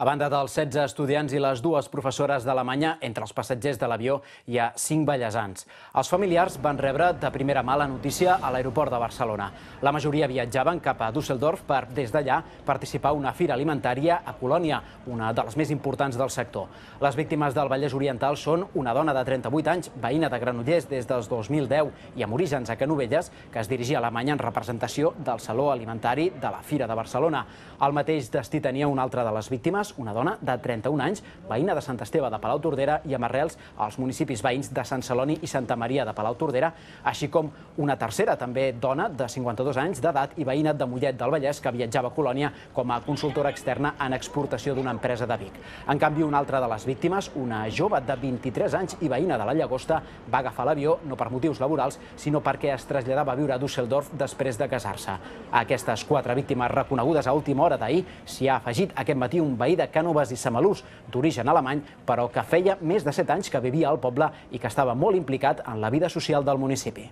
A banda dels 16 estudiants i les dues professores d'Alemanya, entre els passatgers de l'avió hi ha 5 ballesans. Els familiars van rebre de primera mà la notícia a l'aeroport de Barcelona. La majoria viatjaven cap a Düsseldorf per, des d'allà, participar a una fira alimentària a Colònia, una de les més importants del sector. Les víctimes del Vallès Oriental són una dona de 38 anys, veïna de Granollers des dels 2010 i amb orígens a Canovelles, que es dirigia a Alemanya en representació del Saló Alimentari de la Fira de Barcelona. El mateix destí tenia una altra de les víctimes, una dona de 31 anys, veïna de Sant Esteve de Palau Tordera i amb arrels als municipis veïns de Sant Celoni i Santa Maria de Palau Tordera, així com una tercera, també dona, de 52 anys d'edat i veïna de Mollet del Vallès, que viatjava a Colònia com a consultora externa en exportació d'una empresa de Vic. En canvi, una altra de les víctimes, una jove de 23 anys i veïna de la Llagosta, va agafar l'avió no per motius laborals, sinó perquè es traslladava a viure a Düsseldorf després de casar-se. A aquestes quatre víctimes reconegudes a última hora d'ahir s'hi ha afegit aquest matí un veí de Cànovas i Samalús, d'origen alemany, però que feia més de 7 anys que vivia al poble i que estava molt implicat en la vida social del municipi.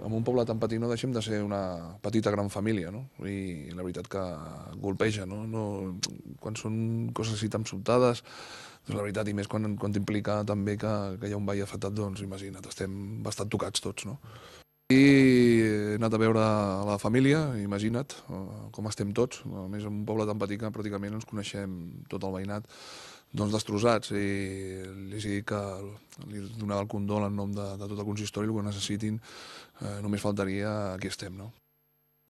En un poble tan petit no deixem de ser una petita gran família, no? I la veritat que golpeja, no? no quan són coses així tan sobtades, doncs la veritat, i més quan, quan t'implica també que, que hi ha un veí afectat, doncs imagina't, estem bastant tocats tots, no? I he anat a veure la família, imagina't eh, com estem tots, a més en un poble tan petit que pràcticament ens coneixem tot el veïnat, doncs destrossats, i li he que li donava el condol en nom de, de tot el consistori, el que necessitin, eh, només faltaria, aquí estem, no?